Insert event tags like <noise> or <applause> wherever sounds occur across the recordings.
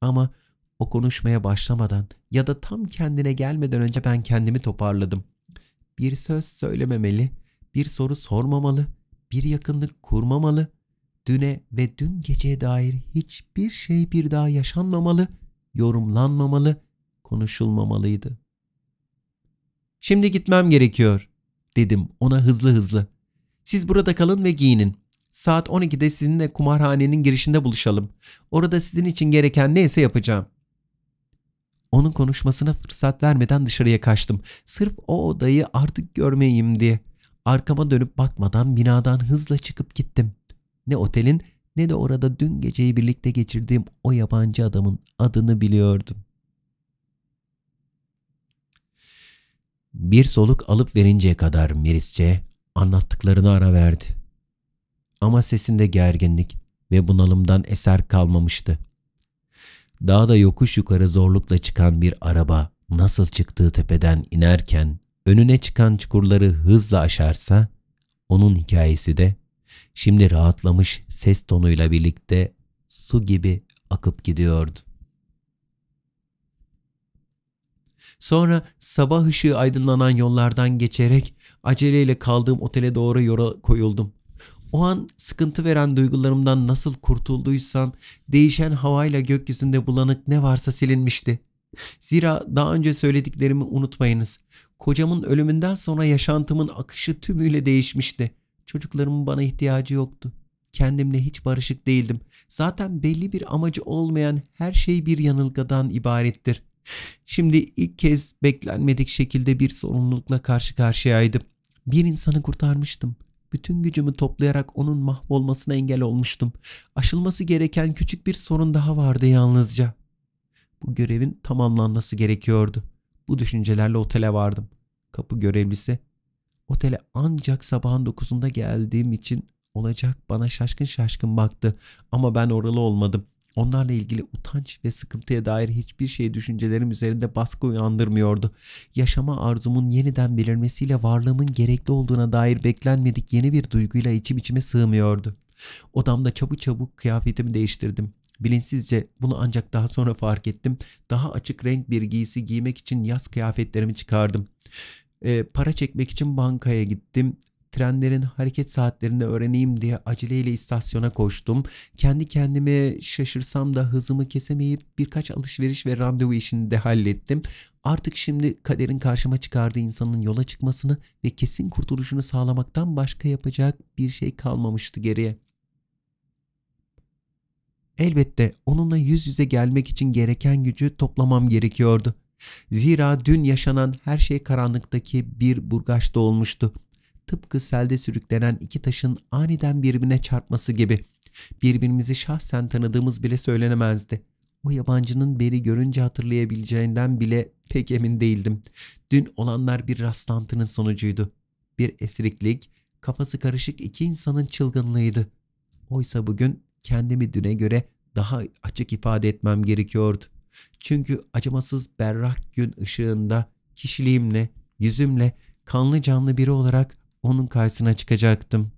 Ama o konuşmaya başlamadan ya da tam kendine gelmeden önce ben kendimi toparladım. Bir söz söylememeli, bir soru sormamalı, bir yakınlık kurmamalı, düne ve dün geceye dair hiçbir şey bir daha yaşanmamalı, yorumlanmamalı, konuşulmamalıydı. Şimdi gitmem gerekiyor, dedim ona hızlı hızlı. Siz burada kalın ve giyinin. Saat 12'de sizinle kumarhanenin girişinde buluşalım. Orada sizin için gereken neyse yapacağım. Onun konuşmasına fırsat vermeden dışarıya kaçtım. Sırf o odayı artık görmeyeyim diye. Arkama dönüp bakmadan binadan hızla çıkıp gittim. Ne otelin ne de orada dün geceyi birlikte geçirdiğim o yabancı adamın adını biliyordum. Bir soluk alıp verinceye kadar Merisçe anlattıklarını ara verdi ama sesinde gerginlik ve bunalımdan eser kalmamıştı. Dağda yokuş yukarı zorlukla çıkan bir araba nasıl çıktığı tepeden inerken önüne çıkan çukurları hızla aşarsa onun hikayesi de şimdi rahatlamış ses tonuyla birlikte su gibi akıp gidiyordu. Sonra sabah ışığı aydınlanan yollardan geçerek aceleyle kaldığım otele doğru yola koyuldum. O an sıkıntı veren duygularımdan nasıl kurtulduysam değişen havayla gökyüzünde bulanık ne varsa silinmişti. Zira daha önce söylediklerimi unutmayınız. Kocamın ölümünden sonra yaşantımın akışı tümüyle değişmişti. Çocuklarımın bana ihtiyacı yoktu. Kendimle hiç barışık değildim. Zaten belli bir amacı olmayan her şey bir yanılgadan ibarettir. Şimdi ilk kez beklenmedik şekilde bir sorumlulukla karşı karşıyaydım. Bir insanı kurtarmıştım bütün gücümü toplayarak onun mahvolmasına engel olmuştum. Aşılması gereken küçük bir sorun daha vardı yalnızca. Bu görevin tamamlanması gerekiyordu. Bu düşüncelerle otele vardım. Kapı görevlisi otele ancak sabahın dokuzunda geldiğim için olacak bana şaşkın şaşkın baktı ama ben oralı olmadım. Onlarla ilgili utanç ve sıkıntıya dair hiçbir şey düşüncelerim üzerinde baskı uyandırmıyordu. Yaşama arzumun yeniden belirmesiyle varlığımın gerekli olduğuna dair beklenmedik yeni bir duyguyla içim içime sığmıyordu. Odamda çabuk çabuk kıyafetimi değiştirdim. Bilinçsizce bunu ancak daha sonra fark ettim. Daha açık renk bir giysi giymek için yaz kıyafetlerimi çıkardım. E, para çekmek için bankaya gittim trenlerin hareket saatlerini öğreneyim diye aceleyle istasyona koştum. Kendi kendime şaşırsam da hızımı kesemeyip birkaç alışveriş ve randevu işini de hallettim. Artık şimdi kaderin karşıma çıkardığı insanın yola çıkmasını ve kesin kurtuluşunu sağlamaktan başka yapacak bir şey kalmamıştı geriye. Elbette onunla yüz yüze gelmek için gereken gücü toplamam gerekiyordu. Zira dün yaşanan her şey karanlıktaki bir burgaçta olmuştu tıpkı selde sürüklenen iki taşın aniden birbirine çarpması gibi. Birbirimizi şahsen tanıdığımız bile söylenemezdi. O yabancının beri görünce hatırlayabileceğinden bile pek emin değildim. Dün olanlar bir rastlantının sonucuydu. Bir esriklik, kafası karışık iki insanın çılgınlığıydı. Oysa bugün kendimi düne göre daha açık ifade etmem gerekiyordu. Çünkü acımasız berrak gün ışığında kişiliğimle, yüzümle, kanlı canlı biri olarak onun karşısına çıkacaktım.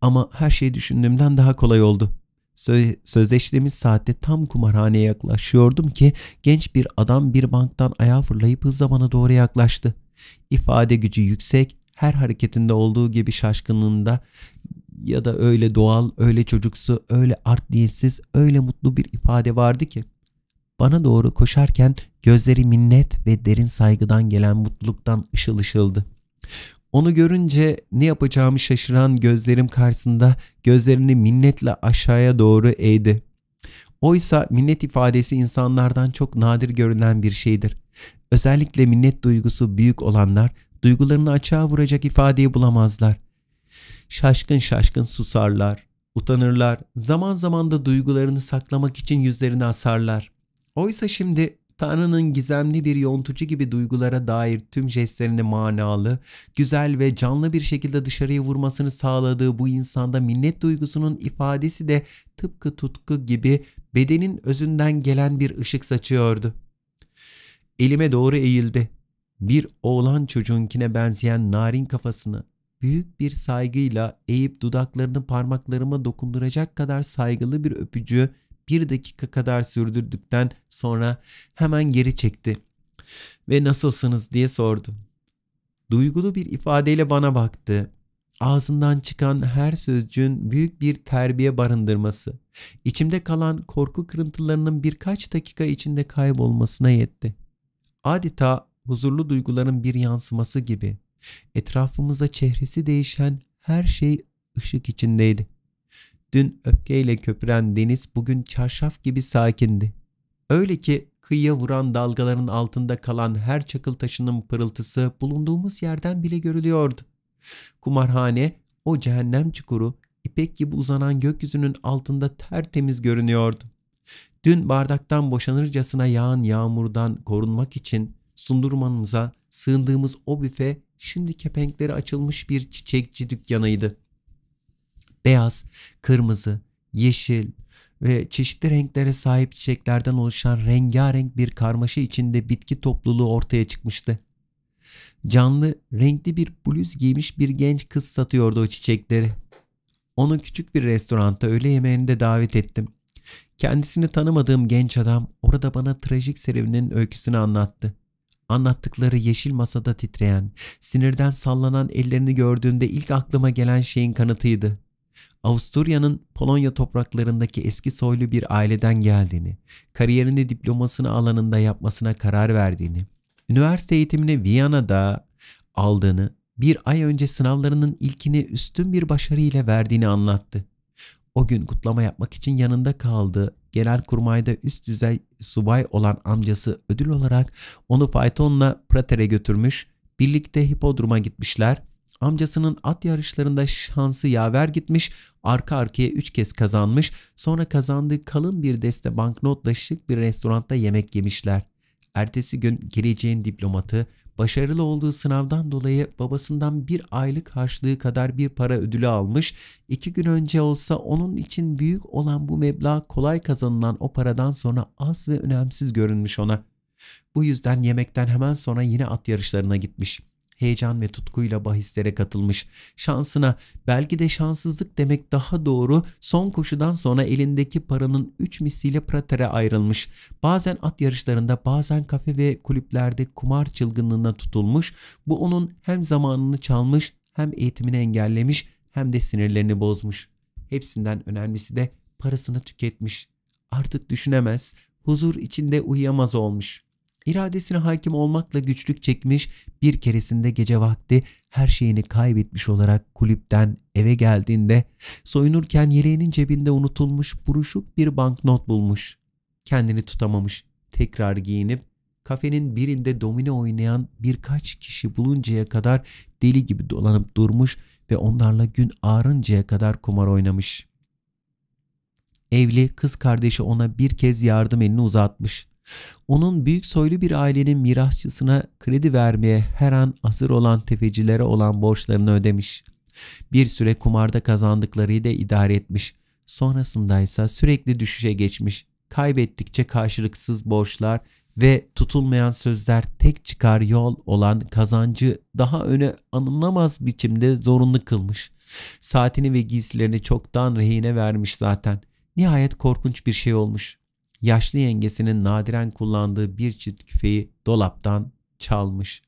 Ama her şey düşündüğümden daha kolay oldu. Sö sözleştiğimiz saatte tam kumarhaneye yaklaşıyordum ki genç bir adam bir banktan ayağa fırlayıp hızla bana doğru yaklaştı. İfade gücü yüksek, her hareketinde olduğu gibi şaşkınlığında ya da öyle doğal, öyle çocuksu, öyle art niyetsiz, öyle mutlu bir ifade vardı ki. Bana doğru koşarken Gözleri minnet ve derin saygıdan gelen mutluluktan ışıl ışıldı. Onu görünce ne yapacağımı şaşıran gözlerim karşısında gözlerini minnetle aşağıya doğru eğdi. Oysa minnet ifadesi insanlardan çok nadir görülen bir şeydir. Özellikle minnet duygusu büyük olanlar duygularını açığa vuracak ifadeyi bulamazlar. Şaşkın şaşkın susarlar, utanırlar, zaman zaman da duygularını saklamak için yüzlerini asarlar. Oysa şimdi Tanrı'nın gizemli bir yontucu gibi duygulara dair tüm jestlerini manalı, güzel ve canlı bir şekilde dışarıya vurmasını sağladığı bu insanda minnet duygusunun ifadesi de tıpkı tutku gibi bedenin özünden gelen bir ışık saçıyordu. Elime doğru eğildi. Bir oğlan çocuğunkine benzeyen narin kafasını büyük bir saygıyla eğip dudaklarını parmaklarıma dokunduracak kadar saygılı bir öpücüğü bir dakika kadar sürdürdükten sonra hemen geri çekti ve nasılsınız diye sordu. Duygulu bir ifadeyle bana baktı. Ağzından çıkan her sözcüğün büyük bir terbiye barındırması, içimde kalan korku kırıntılarının birkaç dakika içinde kaybolmasına yetti. Adeta huzurlu duyguların bir yansıması gibi etrafımızda çehresi değişen her şey ışık içindeydi. Dün öfkeyle köpüren deniz bugün çarşaf gibi sakindi. Öyle ki kıyıya vuran dalgaların altında kalan her çakıl taşının pırıltısı bulunduğumuz yerden bile görülüyordu. Kumarhane, o cehennem çukuru, ipek gibi uzanan gökyüzünün altında tertemiz görünüyordu. Dün bardaktan boşanırcasına yağan yağmurdan korunmak için sundurmanımıza sığındığımız o büfe şimdi kepenkleri açılmış bir çiçekçi dükkanıydı.'' beyaz, kırmızı, yeşil ve çeşitli renklere sahip çiçeklerden oluşan rengarenk bir karmaşa içinde bitki topluluğu ortaya çıkmıştı. Canlı, renkli bir bluz giymiş bir genç kız satıyordu o çiçekleri. Onu küçük bir restoranta öğle yemeğinde davet ettim. Kendisini tanımadığım genç adam orada bana trajik serüvenin öyküsünü anlattı. Anlattıkları yeşil masada titreyen, sinirden sallanan ellerini gördüğünde ilk aklıma gelen şeyin kanıtıydı. Avusturya'nın Polonya topraklarındaki eski soylu bir aileden geldiğini, kariyerini diplomasını alanında yapmasına karar verdiğini, üniversite eğitimini Viyana'da aldığını, bir ay önce sınavlarının ilkini üstün bir başarıyla verdiğini anlattı. O gün kutlama yapmak için yanında kaldığı genelkurmayda üst düzey subay olan amcası ödül olarak onu faytonla Prater'e götürmüş, birlikte hipodroma gitmişler Amcasının at yarışlarında şansı yaver gitmiş, arka arkaya üç kez kazanmış, sonra kazandığı kalın bir deste banknotla şık bir restoranda yemek yemişler. Ertesi gün geleceğin diplomatı, başarılı olduğu sınavdan dolayı babasından bir aylık harçlığı kadar bir para ödülü almış, iki gün önce olsa onun için büyük olan bu meblağ kolay kazanılan o paradan sonra az ve önemsiz görünmüş ona. Bu yüzden yemekten hemen sonra yine at yarışlarına gitmiş.'' heyecan ve tutkuyla bahislere katılmış. Şansına belki de şanssızlık demek daha doğru son koşudan sonra elindeki paranın üç misliyle Prater'e ayrılmış. Bazen at yarışlarında bazen kafe ve kulüplerde kumar çılgınlığına tutulmuş. Bu onun hem zamanını çalmış hem eğitimini engellemiş hem de sinirlerini bozmuş. Hepsinden önemlisi de parasını tüketmiş. Artık düşünemez, huzur içinde uyuyamaz olmuş.'' İradesine hakim olmakla güçlük çekmiş, bir keresinde gece vakti her şeyini kaybetmiş olarak kulüpten eve geldiğinde soyunurken yeleğinin cebinde unutulmuş buruşuk bir banknot bulmuş. Kendini tutamamış, tekrar giyinip kafenin birinde domino oynayan birkaç kişi buluncaya kadar deli gibi dolanıp durmuş ve onlarla gün ağrıncaya kadar kumar oynamış. Evli kız kardeşi ona bir kez yardım elini uzatmış. Onun büyük soylu bir ailenin mirasçısına kredi vermeye her an hazır olan tefecilere olan borçlarını ödemiş. Bir süre kumarda kazandıklarıyla idare etmiş. Sonrasında ise sürekli düşüşe geçmiş. Kaybettikçe karşılıksız borçlar ve tutulmayan sözler tek çıkar yol olan kazancı daha öne anılamaz biçimde zorunlu kılmış. Saatini ve giysilerini çoktan rehine vermiş zaten. Nihayet korkunç bir şey olmuş yaşlı yengesinin nadiren kullandığı bir çift küfeyi dolaptan çalmış.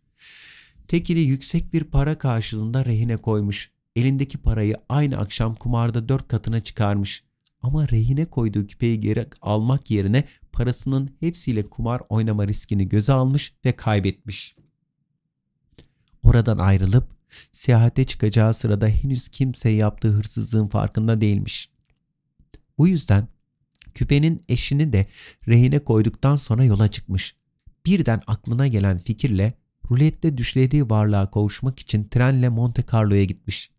Tekili yüksek bir para karşılığında rehine koymuş. Elindeki parayı aynı akşam kumarda dört katına çıkarmış. Ama rehine koyduğu küpeyi geri almak yerine parasının hepsiyle kumar oynama riskini göze almış ve kaybetmiş. Oradan ayrılıp seyahate çıkacağı sırada henüz kimse yaptığı hırsızlığın farkında değilmiş. Bu yüzden Küpenin eşini de rehine koyduktan sonra yola çıkmış. Birden aklına gelen fikirle rulette düşlediği varlığa kavuşmak için trenle Monte Carlo'ya gitmiş.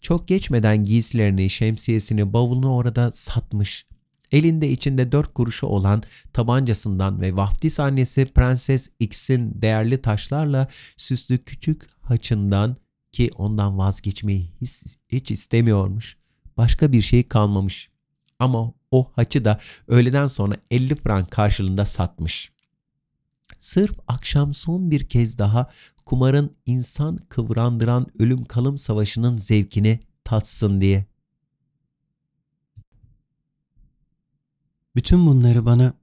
Çok geçmeden giysilerini, şemsiyesini, bavulunu orada satmış. Elinde içinde dört kuruşu olan tabancasından ve vaftiz annesi Prenses X'in değerli taşlarla süslü küçük haçından ki ondan vazgeçmeyi hiç, hiç istemiyormuş. Başka bir şey kalmamış. Ama o haçı da öğleden sonra 50 frank karşılığında satmış. Sırf akşam son bir kez daha kumarın insan kıvrandıran ölüm kalım savaşının zevkini tatsın diye. Bütün bunları bana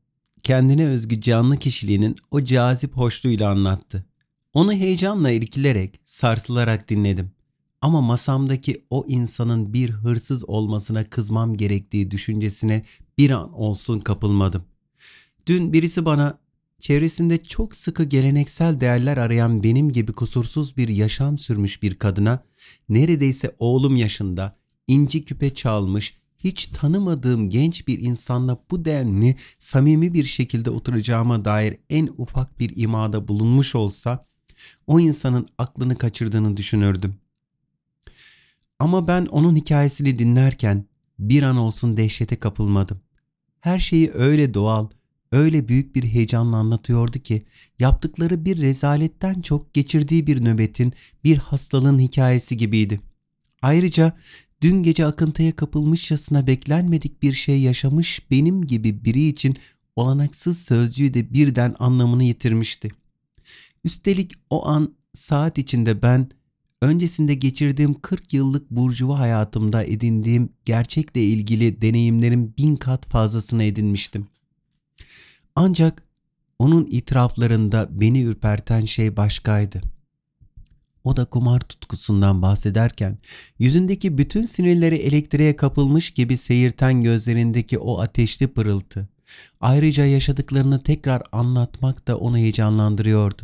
kendine özgü canlı kişiliğinin o cazip hoşluğuyla anlattı. Onu heyecanla irkilerek, sarsılarak dinledim. Ama masamdaki o insanın bir hırsız olmasına kızmam gerektiği düşüncesine bir an olsun kapılmadım. Dün birisi bana çevresinde çok sıkı geleneksel değerler arayan benim gibi kusursuz bir yaşam sürmüş bir kadına neredeyse oğlum yaşında inci küpe çalmış hiç tanımadığım genç bir insanla bu denli samimi bir şekilde oturacağıma dair en ufak bir imada bulunmuş olsa o insanın aklını kaçırdığını düşünürdüm. Ama ben onun hikayesini dinlerken bir an olsun dehşete kapılmadım. Her şeyi öyle doğal, öyle büyük bir heyecanla anlatıyordu ki yaptıkları bir rezaletten çok geçirdiği bir nöbetin, bir hastalığın hikayesi gibiydi. Ayrıca dün gece akıntıya kapılmışçasına beklenmedik bir şey yaşamış benim gibi biri için olanaksız sözcüğü de birden anlamını yitirmişti. Üstelik o an saat içinde ben öncesinde geçirdiğim 40 yıllık burjuva hayatımda edindiğim gerçekle ilgili deneyimlerin bin kat fazlasını edinmiştim. Ancak onun itiraflarında beni ürperten şey başkaydı. O da kumar tutkusundan bahsederken yüzündeki bütün sinirleri elektriğe kapılmış gibi seyirten gözlerindeki o ateşli pırıltı. Ayrıca yaşadıklarını tekrar anlatmak da onu heyecanlandırıyordu.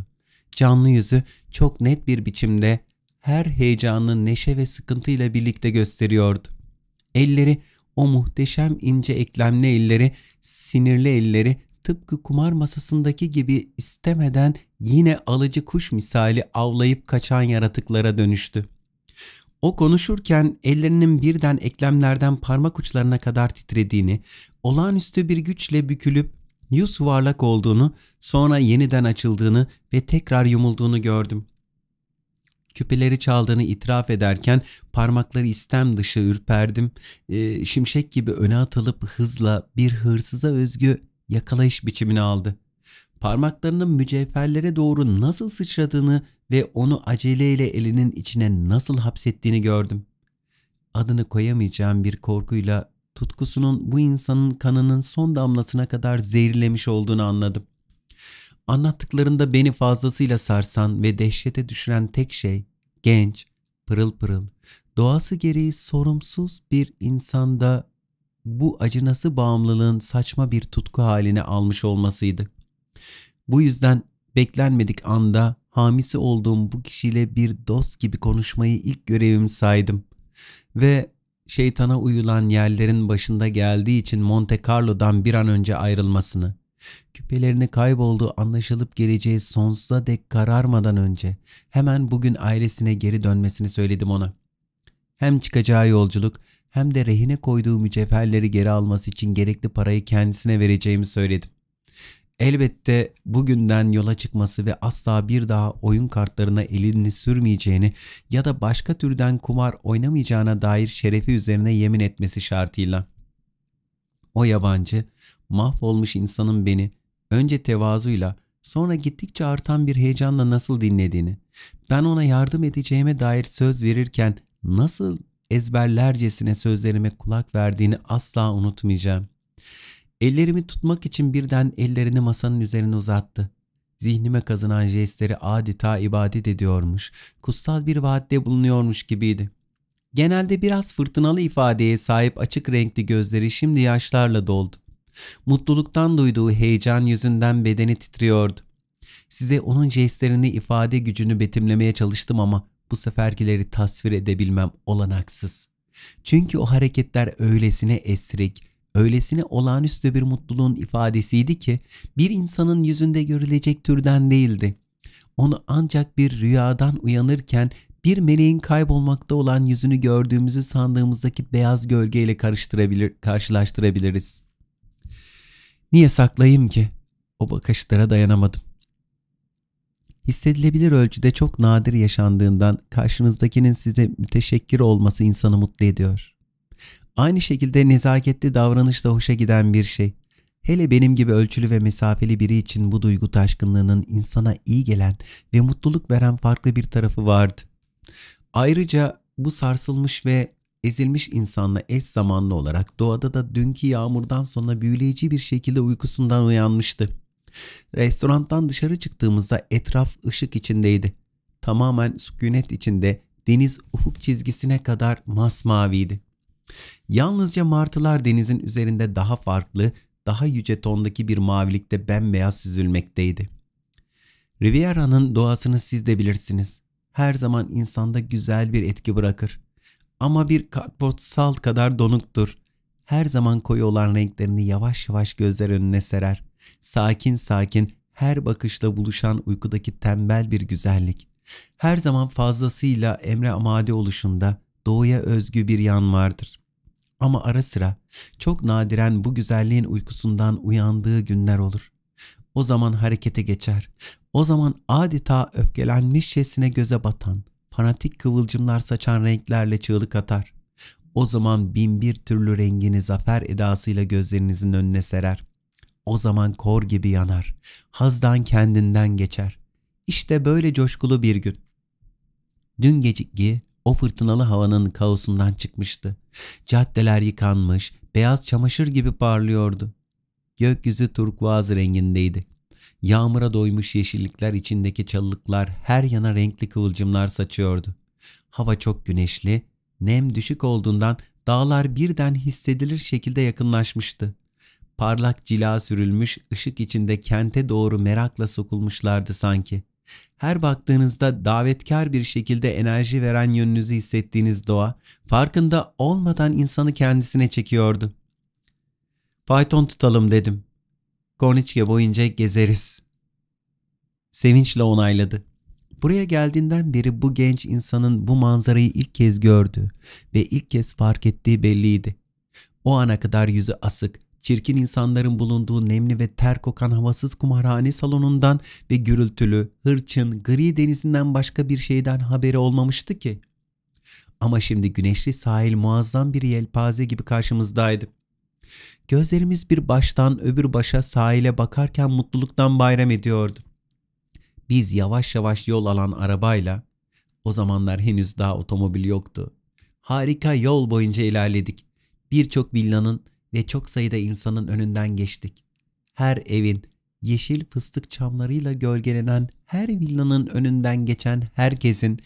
Canlı yüzü çok net bir biçimde her heyecanını neşe ve sıkıntıyla birlikte gösteriyordu. Elleri, o muhteşem ince eklemli elleri, sinirli elleri tıpkı kumar masasındaki gibi istemeden yine alıcı kuş misali avlayıp kaçan yaratıklara dönüştü. O konuşurken ellerinin birden eklemlerden parmak uçlarına kadar titrediğini, olağanüstü bir güçle bükülüp yüz yuvarlak olduğunu, sonra yeniden açıldığını ve tekrar yumulduğunu gördüm küpeleri çaldığını itiraf ederken parmakları istem dışı ürperdim. E, şimşek gibi öne atılıp hızla bir hırsıza özgü yakalayış biçimini aldı. Parmaklarının mücevherlere doğru nasıl sıçradığını ve onu aceleyle elinin içine nasıl hapsettiğini gördüm. Adını koyamayacağım bir korkuyla tutkusunun bu insanın kanının son damlasına kadar zehirlemiş olduğunu anladım. Anlattıklarında beni fazlasıyla sarsan ve dehşete düşüren tek şey genç, pırıl pırıl, doğası gereği sorumsuz bir insanda bu acınası bağımlılığın saçma bir tutku haline almış olmasıydı. Bu yüzden beklenmedik anda hamisi olduğum bu kişiyle bir dost gibi konuşmayı ilk görevim saydım. Ve şeytana uyulan yerlerin başında geldiği için Monte Carlo'dan bir an önce ayrılmasını, Küpelerine kaybolduğu anlaşılıp geleceği sonsuza dek kararmadan önce hemen bugün ailesine geri dönmesini söyledim ona. Hem çıkacağı yolculuk hem de rehine koyduğu mücevherleri geri alması için gerekli parayı kendisine vereceğimi söyledim. Elbette bugünden yola çıkması ve asla bir daha oyun kartlarına elini sürmeyeceğini ya da başka türden kumar oynamayacağına dair şerefi üzerine yemin etmesi şartıyla. O yabancı mahvolmuş insanın beni önce tevazuyla sonra gittikçe artan bir heyecanla nasıl dinlediğini, ben ona yardım edeceğime dair söz verirken nasıl ezberlercesine sözlerime kulak verdiğini asla unutmayacağım. Ellerimi tutmak için birden ellerini masanın üzerine uzattı. Zihnime kazınan jestleri adeta ibadet ediyormuş, kutsal bir vaatte bulunuyormuş gibiydi. Genelde biraz fırtınalı ifadeye sahip açık renkli gözleri şimdi yaşlarla doldu. Mutluluktan duyduğu heyecan yüzünden bedeni titriyordu. Size onun jestlerini ifade gücünü betimlemeye çalıştım ama bu seferkileri tasvir edebilmem olanaksız. Çünkü o hareketler öylesine esrik, öylesine olağanüstü bir mutluluğun ifadesiydi ki bir insanın yüzünde görülecek türden değildi. Onu ancak bir rüyadan uyanırken bir meleğin kaybolmakta olan yüzünü gördüğümüzü sandığımızdaki beyaz gölgeyle karıştırabilir, karşılaştırabiliriz. Niye saklayayım ki? O bakışlara dayanamadım. Hissedilebilir ölçüde çok nadir yaşandığından karşınızdakinin size müteşekkir olması insanı mutlu ediyor. Aynı şekilde nezaketli davranış da hoşa giden bir şey. Hele benim gibi ölçülü ve mesafeli biri için bu duygu taşkınlığının insana iyi gelen ve mutluluk veren farklı bir tarafı vardı. Ayrıca bu sarsılmış ve ezilmiş insanla eş zamanlı olarak doğada da dünkü yağmurdan sonra büyüleyici bir şekilde uykusundan uyanmıştı. Restorandan dışarı çıktığımızda etraf ışık içindeydi. Tamamen sükunet içinde deniz ufuk çizgisine kadar masmaviydi. Yalnızca martılar denizin üzerinde daha farklı, daha yüce tondaki bir mavilikte bembeyaz süzülmekteydi. Riviera'nın doğasını siz de bilirsiniz. Her zaman insanda güzel bir etki bırakır ama bir kartport sal kadar donuktur. Her zaman koyu olan renklerini yavaş yavaş gözler önüne serer. Sakin sakin her bakışla buluşan uykudaki tembel bir güzellik. Her zaman fazlasıyla Emre Amade oluşunda doğuya özgü bir yan vardır. Ama ara sıra çok nadiren bu güzelliğin uykusundan uyandığı günler olur. O zaman harekete geçer. O zaman adeta öfkelenmişçesine göze batan, fanatik kıvılcımlar saçan renklerle çığlık atar. O zaman bin bir türlü rengini zafer edasıyla gözlerinizin önüne serer. O zaman kor gibi yanar. Hazdan kendinden geçer. İşte böyle coşkulu bir gün. Dün geceki o fırtınalı havanın kaosundan çıkmıştı. Caddeler yıkanmış, beyaz çamaşır gibi parlıyordu. Gökyüzü turkuaz rengindeydi. Yağmura doymuş yeşillikler içindeki çalılıklar her yana renkli kıvılcımlar saçıyordu. Hava çok güneşli, nem düşük olduğundan dağlar birden hissedilir şekilde yakınlaşmıştı. Parlak cila sürülmüş ışık içinde kente doğru merakla sokulmuşlardı sanki. Her baktığınızda davetkar bir şekilde enerji veren yönünüzü hissettiğiniz doğa, farkında olmadan insanı kendisine çekiyordu. Fayton tutalım dedim. Korniçke boyunca gezeriz. Sevinçle onayladı. Buraya geldiğinden beri bu genç insanın bu manzarayı ilk kez gördü ve ilk kez fark ettiği belliydi. O ana kadar yüzü asık, çirkin insanların bulunduğu nemli ve ter kokan havasız kumarhane salonundan ve gürültülü, hırçın, gri denizinden başka bir şeyden haberi olmamıştı ki. Ama şimdi güneşli sahil muazzam bir yelpaze gibi karşımızdaydı. Gözlerimiz bir baştan öbür başa sahile bakarken mutluluktan bayram ediyordu. Biz yavaş yavaş yol alan arabayla, o zamanlar henüz daha otomobil yoktu. Harika yol boyunca ilerledik. Birçok villanın ve çok sayıda insanın önünden geçtik. Her evin, yeşil fıstık çamlarıyla gölgelenen her villanın önünden geçen herkesin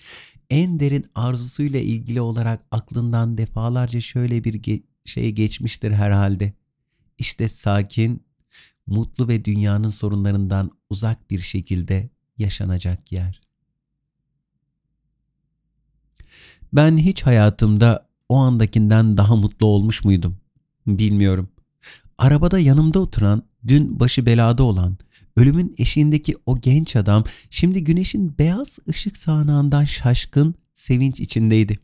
en derin arzusuyla ilgili olarak aklından defalarca şöyle bir ge- şey geçmiştir herhalde işte sakin, mutlu ve dünyanın sorunlarından uzak bir şekilde yaşanacak yer. Ben hiç hayatımda o andakinden daha mutlu olmuş muydum? Bilmiyorum. Arabada yanımda oturan, dün başı belada olan, ölümün eşiğindeki o genç adam şimdi güneşin beyaz ışık sahnağından şaşkın sevinç içindeydi.''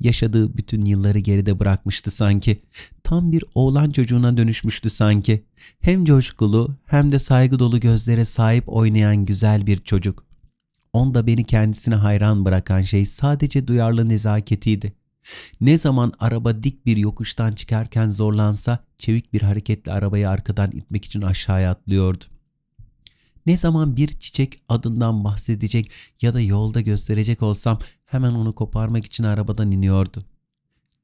Yaşadığı bütün yılları geride bırakmıştı sanki. Tam bir oğlan çocuğuna dönüşmüştü sanki. Hem coşkulu hem de saygı dolu gözlere sahip oynayan güzel bir çocuk. Onda beni kendisine hayran bırakan şey sadece duyarlı nezaketiydi. Ne zaman araba dik bir yokuştan çıkarken zorlansa çevik bir hareketle arabayı arkadan itmek için aşağıya atlıyordu. Ne zaman bir çiçek adından bahsedecek ya da yolda gösterecek olsam hemen onu koparmak için arabadan iniyordu.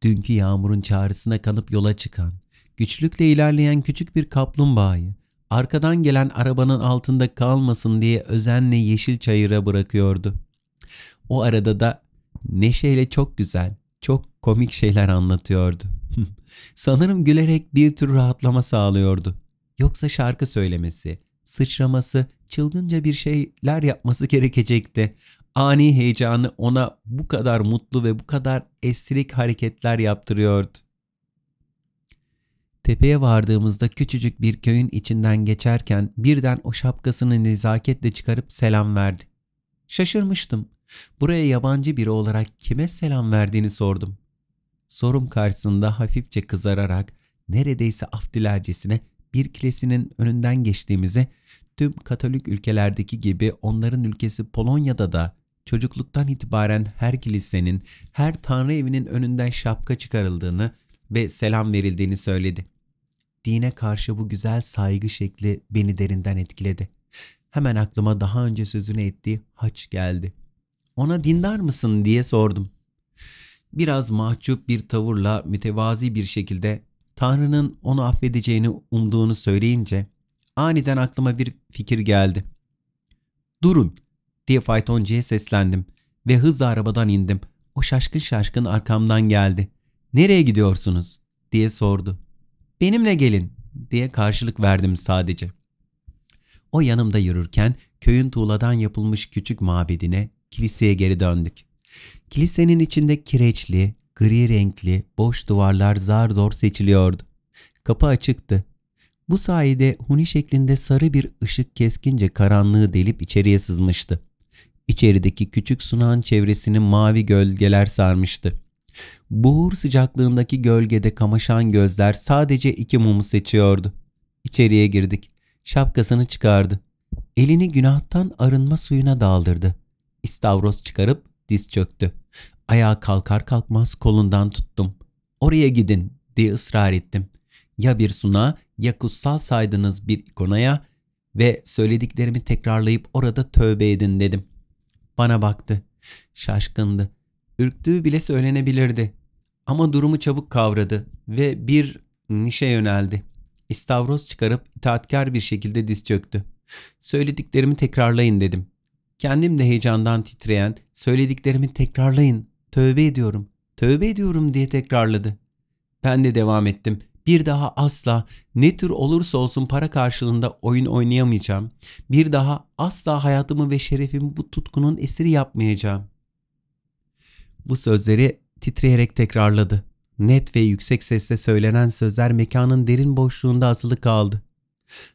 Dünkü yağmurun çağrısına kanıp yola çıkan, güçlükle ilerleyen küçük bir kaplumbağayı arkadan gelen arabanın altında kalmasın diye özenle yeşil çayıra bırakıyordu. O arada da neşeyle çok güzel, çok komik şeyler anlatıyordu. <laughs> Sanırım gülerek bir tür rahatlama sağlıyordu. Yoksa şarkı söylemesi, sıçraması, çılgınca bir şeyler yapması gerekecekti ani heyecanı ona bu kadar mutlu ve bu kadar esrik hareketler yaptırıyordu. Tepeye vardığımızda küçücük bir köyün içinden geçerken birden o şapkasını nezaketle çıkarıp selam verdi. Şaşırmıştım. Buraya yabancı biri olarak kime selam verdiğini sordum. Sorum karşısında hafifçe kızararak neredeyse aftilercesine bir kilesinin önünden geçtiğimizi, tüm Katolik ülkelerdeki gibi onların ülkesi Polonya'da da çocukluktan itibaren her kilisenin, her tanrı evinin önünden şapka çıkarıldığını ve selam verildiğini söyledi. Dine karşı bu güzel saygı şekli beni derinden etkiledi. Hemen aklıma daha önce sözünü ettiği haç geldi. Ona dindar mısın diye sordum. Biraz mahcup bir tavırla mütevazi bir şekilde Tanrı'nın onu affedeceğini umduğunu söyleyince aniden aklıma bir fikir geldi. Durun, diye faytoncuya seslendim ve hızla arabadan indim. O şaşkın şaşkın arkamdan geldi. Nereye gidiyorsunuz? diye sordu. Benimle gelin diye karşılık verdim sadece. O yanımda yürürken köyün tuğladan yapılmış küçük mabedine, kiliseye geri döndük. Kilisenin içinde kireçli, gri renkli, boş duvarlar zar zor seçiliyordu. Kapı açıktı. Bu sayede huni şeklinde sarı bir ışık keskince karanlığı delip içeriye sızmıştı. İçerideki küçük sunağın çevresini mavi gölgeler sarmıştı. Buhur sıcaklığındaki gölgede kamaşan gözler sadece iki mumu seçiyordu. İçeriye girdik. Şapkasını çıkardı. Elini günahtan arınma suyuna daldırdı. İstavros çıkarıp diz çöktü. Ayağa kalkar kalkmaz kolundan tuttum. Oraya gidin diye ısrar ettim. Ya bir suna ya kutsal saydığınız bir ikonaya ve söylediklerimi tekrarlayıp orada tövbe edin dedim. Bana baktı. Şaşkındı. Ürktüğü bile söylenebilirdi. Ama durumu çabuk kavradı ve bir nişe yöneldi. İstavroz çıkarıp itaatkar bir şekilde diz çöktü. Söylediklerimi tekrarlayın dedim. Kendim de heyecandan titreyen, söylediklerimi tekrarlayın, tövbe ediyorum, tövbe ediyorum diye tekrarladı. Ben de devam ettim bir daha asla ne tür olursa olsun para karşılığında oyun oynayamayacağım. Bir daha asla hayatımı ve şerefimi bu tutkunun esiri yapmayacağım. Bu sözleri titreyerek tekrarladı. Net ve yüksek sesle söylenen sözler mekanın derin boşluğunda asılı kaldı.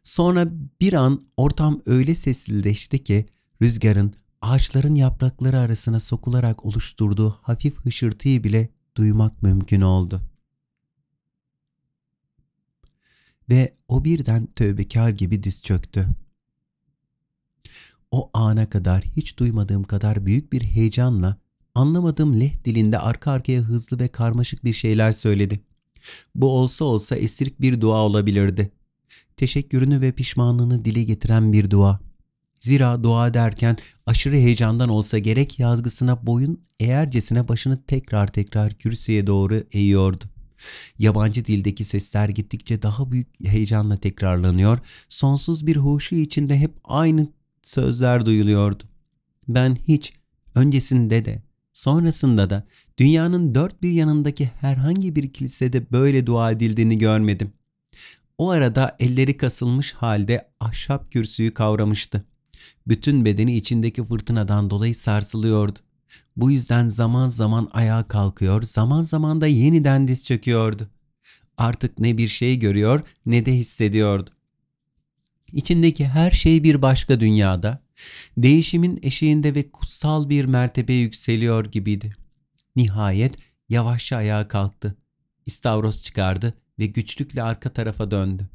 Sonra bir an ortam öyle sessizleşti ki rüzgarın ağaçların yaprakları arasına sokularak oluşturduğu hafif hışırtıyı bile duymak mümkün oldu. ve o birden tövbekar gibi diz çöktü. O ana kadar hiç duymadığım kadar büyük bir heyecanla anlamadığım leh dilinde arka arkaya hızlı ve karmaşık bir şeyler söyledi. Bu olsa olsa esirk bir dua olabilirdi. Teşekkürünü ve pişmanlığını dile getiren bir dua. Zira dua derken aşırı heyecandan olsa gerek yazgısına boyun eğercesine başını tekrar tekrar kürsüye doğru eğiyordu. Yabancı dildeki sesler gittikçe daha büyük heyecanla tekrarlanıyor. Sonsuz bir huşu içinde hep aynı sözler duyuluyordu. Ben hiç öncesinde de sonrasında da dünyanın dört bir yanındaki herhangi bir kilisede böyle dua edildiğini görmedim. O arada elleri kasılmış halde ahşap kürsüyü kavramıştı. Bütün bedeni içindeki fırtınadan dolayı sarsılıyordu. Bu yüzden zaman zaman ayağa kalkıyor, zaman zaman da yeniden diz çöküyordu. Artık ne bir şey görüyor ne de hissediyordu. İçindeki her şey bir başka dünyada, değişimin eşiğinde ve kutsal bir mertebe yükseliyor gibiydi. Nihayet yavaşça ayağa kalktı. İstavros çıkardı ve güçlükle arka tarafa döndü.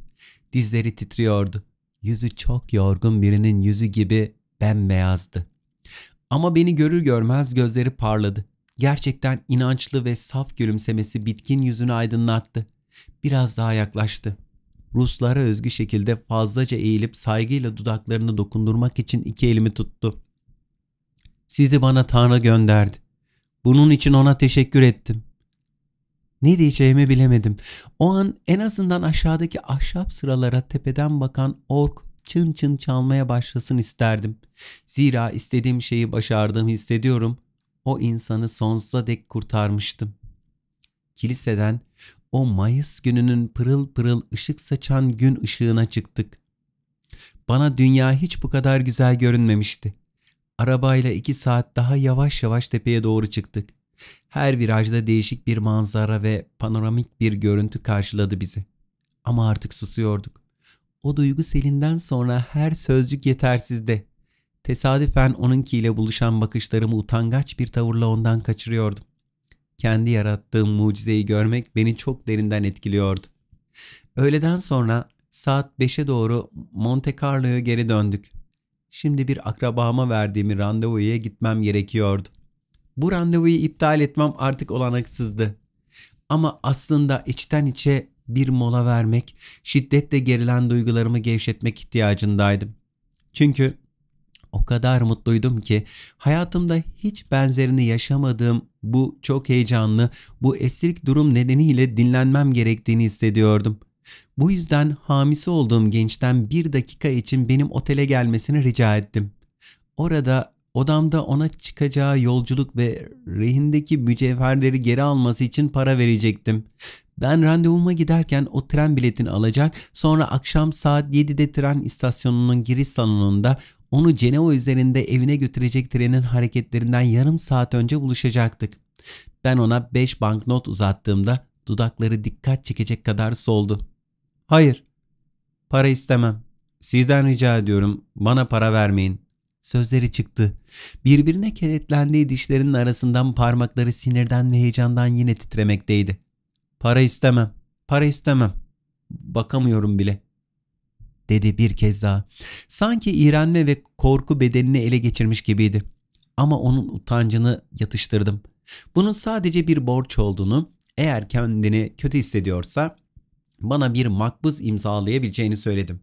Dizleri titriyordu. Yüzü çok yorgun birinin yüzü gibi bembeyazdı. Ama beni görür görmez gözleri parladı. Gerçekten inançlı ve saf gülümsemesi bitkin yüzünü aydınlattı. Biraz daha yaklaştı. Ruslara özgü şekilde fazlaca eğilip saygıyla dudaklarını dokundurmak için iki elimi tuttu. Sizi bana Tanrı gönderdi. Bunun için ona teşekkür ettim. Ne diyeceğimi bilemedim. O an en azından aşağıdaki ahşap sıralara tepeden bakan ork çın çın çalmaya başlasın isterdim. Zira istediğim şeyi başardığımı hissediyorum. O insanı sonsuza dek kurtarmıştım. Kiliseden o Mayıs gününün pırıl pırıl ışık saçan gün ışığına çıktık. Bana dünya hiç bu kadar güzel görünmemişti. Arabayla iki saat daha yavaş yavaş tepeye doğru çıktık. Her virajda değişik bir manzara ve panoramik bir görüntü karşıladı bizi. Ama artık susuyorduk. O duygu selinden sonra her sözcük yetersizdi. Tesadüfen onunkiyle buluşan bakışlarımı utangaç bir tavırla ondan kaçırıyordum. Kendi yarattığım mucizeyi görmek beni çok derinden etkiliyordu. Öğleden sonra saat 5'e doğru Monte Carlo'ya geri döndük. Şimdi bir akrabama verdiğim randevuya gitmem gerekiyordu. Bu randevuyu iptal etmem artık olanaksızdı. Ama aslında içten içe bir mola vermek, şiddetle gerilen duygularımı gevşetmek ihtiyacındaydım. Çünkü o kadar mutluydum ki hayatımda hiç benzerini yaşamadığım bu çok heyecanlı, bu esirik durum nedeniyle dinlenmem gerektiğini hissediyordum. Bu yüzden hamisi olduğum gençten bir dakika için benim otele gelmesini rica ettim. Orada odamda ona çıkacağı yolculuk ve rehindeki mücevherleri geri alması için para verecektim. Ben randevuma giderken o tren biletini alacak, sonra akşam saat 7'de tren istasyonunun giriş salonunda onu Ceneva üzerinde evine götürecek trenin hareketlerinden yarım saat önce buluşacaktık. Ben ona 5 banknot uzattığımda dudakları dikkat çekecek kadar soldu. Hayır, para istemem. Sizden rica ediyorum, bana para vermeyin. Sözleri çıktı. Birbirine kenetlendiği dişlerinin arasından parmakları sinirden ve heyecandan yine titremekteydi. Para istemem, para istemem. Bakamıyorum bile. Dedi bir kez daha. Sanki iğrenme ve korku bedenini ele geçirmiş gibiydi. Ama onun utancını yatıştırdım. Bunun sadece bir borç olduğunu, eğer kendini kötü hissediyorsa bana bir makbuz imzalayabileceğini söyledim.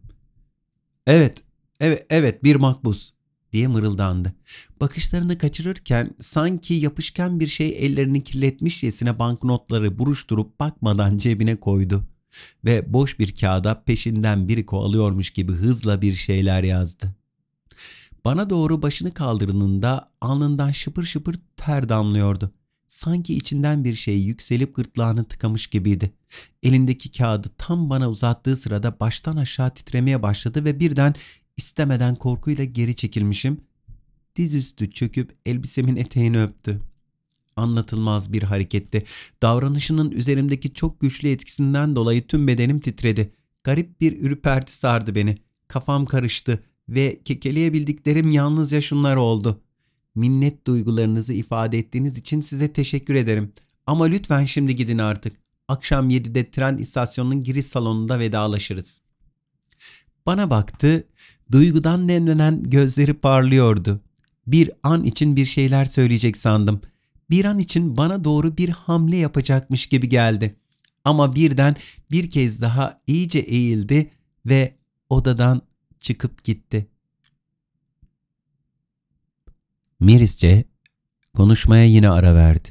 Evet, evet, evet bir makbuz diye mırıldandı. Bakışlarını kaçırırken sanki yapışkan bir şey ellerini kirletmişçesine banknotları buruşturup bakmadan cebine koydu. Ve boş bir kağıda peşinden biri kovalıyormuş gibi hızla bir şeyler yazdı. Bana doğru başını kaldırdığında alnından şıpır şıpır ter damlıyordu. Sanki içinden bir şey yükselip gırtlağını tıkamış gibiydi. Elindeki kağıdı tam bana uzattığı sırada baştan aşağı titremeye başladı ve birden istemeden korkuyla geri çekilmişim. Dizüstü çöküp elbisemin eteğini öptü. Anlatılmaz bir hareketti. Davranışının üzerimdeki çok güçlü etkisinden dolayı tüm bedenim titredi. Garip bir ürperti sardı beni. Kafam karıştı ve kekeleyebildiklerim yalnızca şunlar oldu. Minnet duygularınızı ifade ettiğiniz için size teşekkür ederim. Ama lütfen şimdi gidin artık. Akşam 7'de tren istasyonunun giriş salonunda vedalaşırız. Bana baktı Duygudan nemlenen gözleri parlıyordu. Bir an için bir şeyler söyleyecek sandım. Bir an için bana doğru bir hamle yapacakmış gibi geldi. Ama birden bir kez daha iyice eğildi ve odadan çıkıp gitti. Mirisçe konuşmaya yine ara verdi.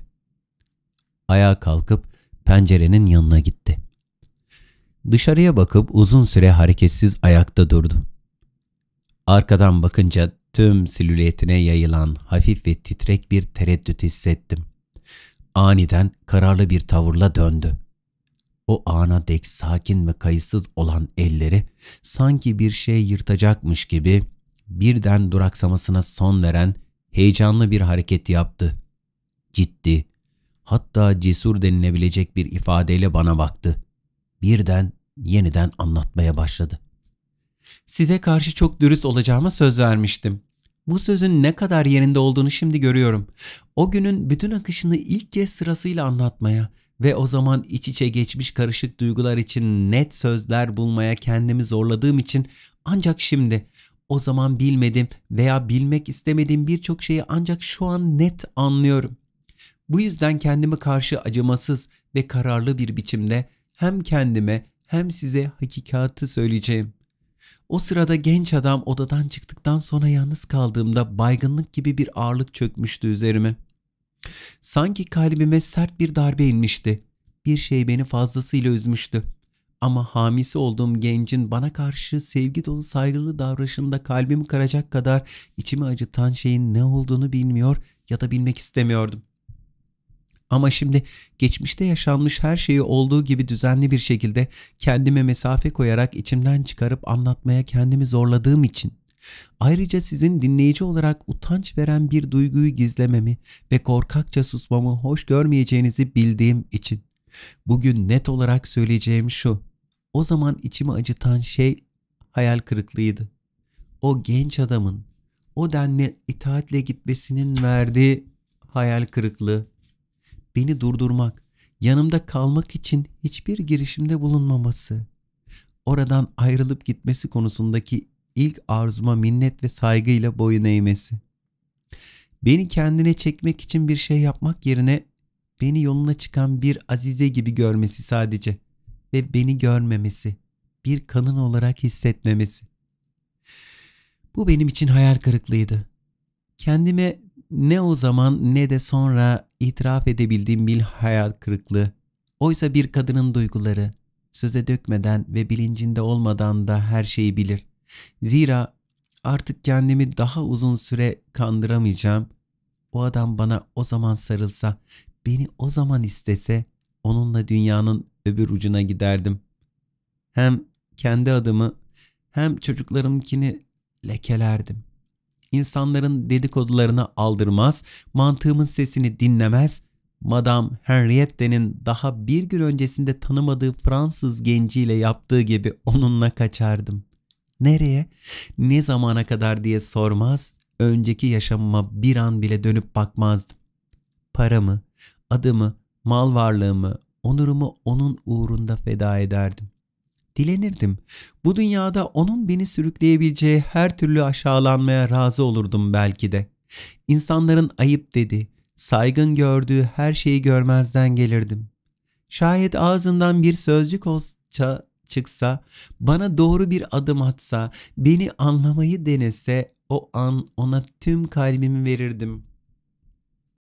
Ayağa kalkıp pencerenin yanına gitti. Dışarıya bakıp uzun süre hareketsiz ayakta durdu. Arkadan bakınca tüm silüetine yayılan hafif ve titrek bir tereddüt hissettim. Aniden kararlı bir tavırla döndü. O ana dek sakin ve kayıtsız olan elleri sanki bir şey yırtacakmış gibi birden duraksamasına son veren heyecanlı bir hareket yaptı. Ciddi, hatta cesur denilebilecek bir ifadeyle bana baktı. Birden yeniden anlatmaya başladı. Size karşı çok dürüst olacağıma söz vermiştim. Bu sözün ne kadar yerinde olduğunu şimdi görüyorum. O günün bütün akışını ilk kez sırasıyla anlatmaya ve o zaman iç içe geçmiş karışık duygular için net sözler bulmaya kendimi zorladığım için ancak şimdi o zaman bilmedim veya bilmek istemediğim birçok şeyi ancak şu an net anlıyorum. Bu yüzden kendime karşı acımasız ve kararlı bir biçimde hem kendime hem size hakikatı söyleyeceğim. O sırada genç adam odadan çıktıktan sonra yalnız kaldığımda baygınlık gibi bir ağırlık çökmüştü üzerime. Sanki kalbime sert bir darbe inmişti. Bir şey beni fazlasıyla üzmüştü. Ama hamisi olduğum gencin bana karşı sevgi dolu saygılı davranışında kalbimi karacak kadar içimi acıtan şeyin ne olduğunu bilmiyor ya da bilmek istemiyordum. Ama şimdi geçmişte yaşanmış her şeyi olduğu gibi düzenli bir şekilde kendime mesafe koyarak içimden çıkarıp anlatmaya kendimi zorladığım için Ayrıca sizin dinleyici olarak utanç veren bir duyguyu gizlememi ve korkakça susmamı hoş görmeyeceğinizi bildiğim için. Bugün net olarak söyleyeceğim şu. O zaman içimi acıtan şey hayal kırıklığıydı. O genç adamın o denli itaatle gitmesinin verdiği hayal kırıklığı beni durdurmak, yanımda kalmak için hiçbir girişimde bulunmaması, oradan ayrılıp gitmesi konusundaki ilk arzuma minnet ve saygıyla boyun eğmesi. Beni kendine çekmek için bir şey yapmak yerine beni yoluna çıkan bir azize gibi görmesi sadece ve beni görmemesi, bir kanın olarak hissetmemesi. Bu benim için hayal kırıklığıydı. Kendime ne o zaman ne de sonra itiraf edebildiğim bir hayal kırıklığı. Oysa bir kadının duyguları söze dökmeden ve bilincinde olmadan da her şeyi bilir. Zira artık kendimi daha uzun süre kandıramayacağım. O adam bana o zaman sarılsa, beni o zaman istese onunla dünyanın öbür ucuna giderdim. Hem kendi adımı hem çocuklarımkini lekelerdim insanların dedikodularını aldırmaz, mantığımın sesini dinlemez, Madame Henriette'nin daha bir gün öncesinde tanımadığı Fransız genciyle yaptığı gibi onunla kaçardım. Nereye, ne zamana kadar diye sormaz, önceki yaşamıma bir an bile dönüp bakmazdım. Paramı, adımı, mal varlığımı, onurumu onun uğrunda feda ederdim dilenirdim. Bu dünyada onun beni sürükleyebileceği her türlü aşağılanmaya razı olurdum belki de. İnsanların ayıp dedi, saygın gördüğü her şeyi görmezden gelirdim. Şayet ağzından bir sözcük olsa çıksa, bana doğru bir adım atsa, beni anlamayı denese o an ona tüm kalbimi verirdim.''